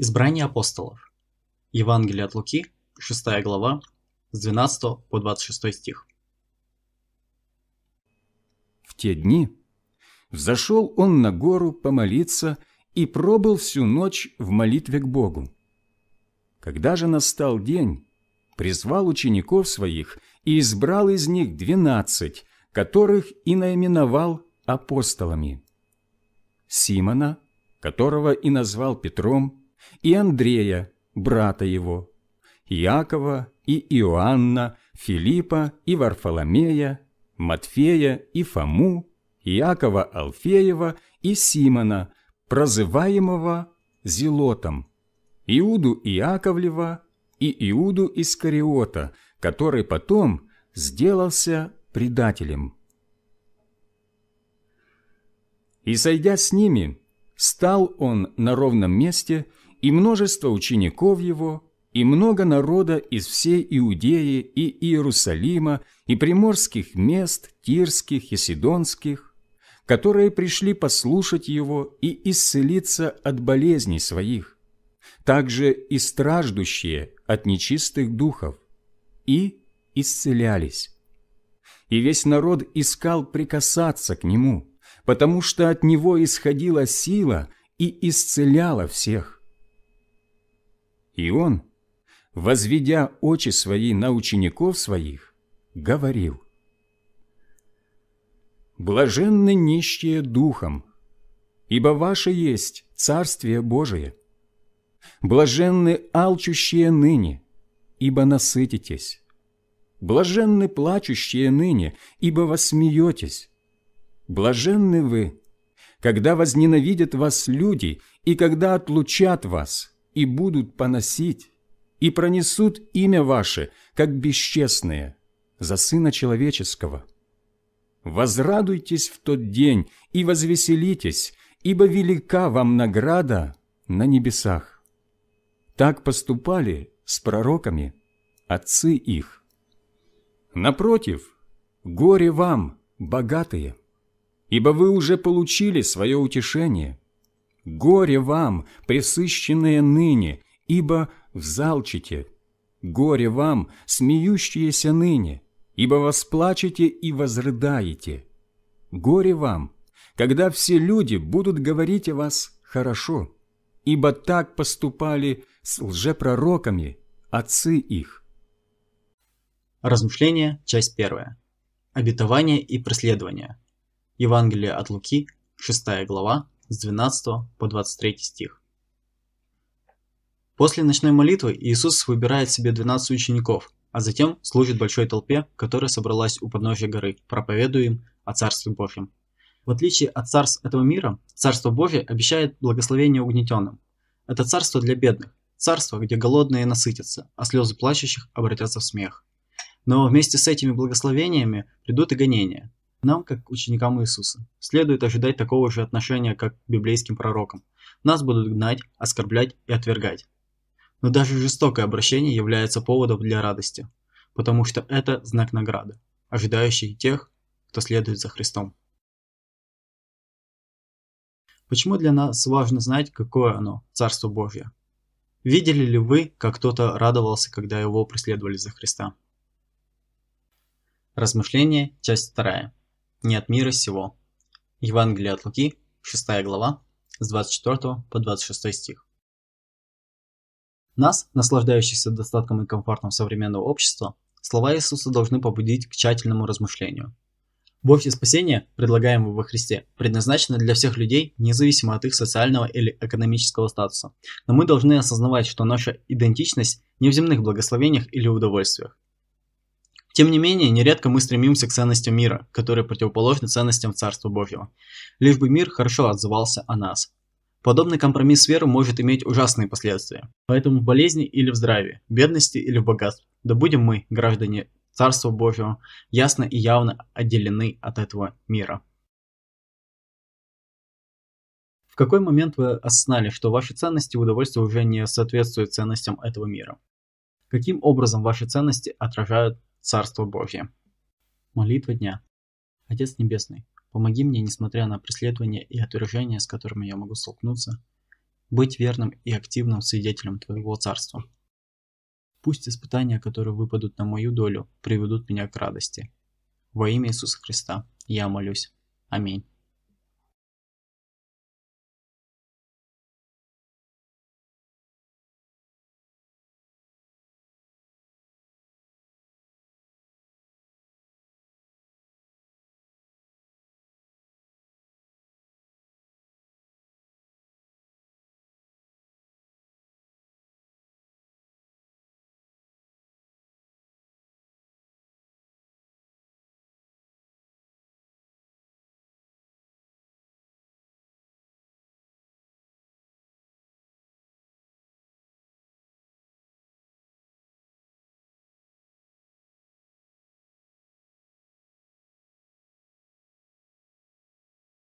Избрание апостолов. Евангелие от Луки, 6 глава, с 12 по 26 стих. В те дни взошел он на гору помолиться и пробыл всю ночь в молитве к Богу. Когда же настал день, призвал учеников своих и избрал из них двенадцать, которых и наименовал апостолами. Симона, которого и назвал Петром, и Андрея, брата его, Иакова и Иоанна, Филиппа и Варфоломея, Матфея и Фому, Иакова Алфеева и Симона, прозываемого Зелотом, Иуду Иаковлева и Иуду Искариота, который потом сделался предателем. И, сойдя с ними, стал он на ровном месте – и множество учеников его, и много народа из всей Иудеи и Иерусалима, и приморских мест, тирских и сидонских, которые пришли послушать его и исцелиться от болезней своих, также и страждущие от нечистых духов, и исцелялись. И весь народ искал прикасаться к нему, потому что от него исходила сила и исцеляла всех. И он, возведя очи свои на учеников своих, говорил. «Блаженны нищие духом, ибо ваше есть Царствие Божие. Блаженны алчущие ныне, ибо насытитесь. Блаженны плачущие ныне, ибо восмеетесь. Блаженны вы, когда возненавидят вас люди и когда отлучат вас» и будут поносить, и пронесут имя ваше, как бесчестное за Сына Человеческого. Возрадуйтесь в тот день и возвеселитесь, ибо велика вам награда на небесах. Так поступали с пророками отцы их. Напротив, горе вам, богатые, ибо вы уже получили свое утешение – Горе вам, пресыщенные ныне, ибо взалчите. Горе вам, смеющиеся ныне, ибо восплачете и возрыдаете. Горе вам, когда все люди будут говорить о вас хорошо, ибо так поступали с лжепророками отцы их. Размышления, часть первая. Обетование и преследование. Евангелие от Луки, 6 глава, с 12 по 23 стих. После ночной молитвы Иисус выбирает себе 12 учеников, а затем служит большой толпе, которая собралась у подножия горы, проповедуя им о Царстве Божьем. В отличие от царств этого мира, Царство Божье обещает благословение угнетенным. Это царство для бедных, царство, где голодные насытятся, а слезы плачущих обратятся в смех. Но вместе с этими благословениями придут и гонения, нам, как ученикам Иисуса, следует ожидать такого же отношения, как к библейским пророкам. Нас будут гнать, оскорблять и отвергать. Но даже жестокое обращение является поводом для радости, потому что это знак награды, ожидающий тех, кто следует за Христом. Почему для нас важно знать, какое оно, Царство Божье? Видели ли вы, как кто-то радовался, когда его преследовали за Христа? Размышление, часть вторая не от мира сего. Евангелие от Луки, 6 глава, с 24 по 26 стих. Нас, наслаждающихся достатком и комфортом современного общества, слова Иисуса должны побудить к тщательному размышлению. Любовь спасение, предлагаемое во Христе, предназначено для всех людей, независимо от их социального или экономического статуса. Но мы должны осознавать, что наша идентичность не в земных благословениях или удовольствиях. Тем не менее, нередко мы стремимся к ценностям мира, которые противоположны ценностям Царства Божьего, лишь бы мир хорошо отзывался о нас. Подобный компромисс веры может иметь ужасные последствия. Поэтому в болезни или в здравии, в бедности или в богатстве, да будем мы, граждане Царства Божьего, ясно и явно отделены от этого мира. В какой момент вы осознали, что ваши ценности и удовольствия уже не соответствуют ценностям этого мира? Каким образом ваши ценности отражают Царство Божье. Молитва дня. Отец Небесный, помоги мне, несмотря на преследование и отвержения, с которыми я могу столкнуться, быть верным и активным свидетелем Твоего Царства. Пусть испытания, которые выпадут на мою долю, приведут меня к радости. Во имя Иисуса Христа я молюсь. Аминь.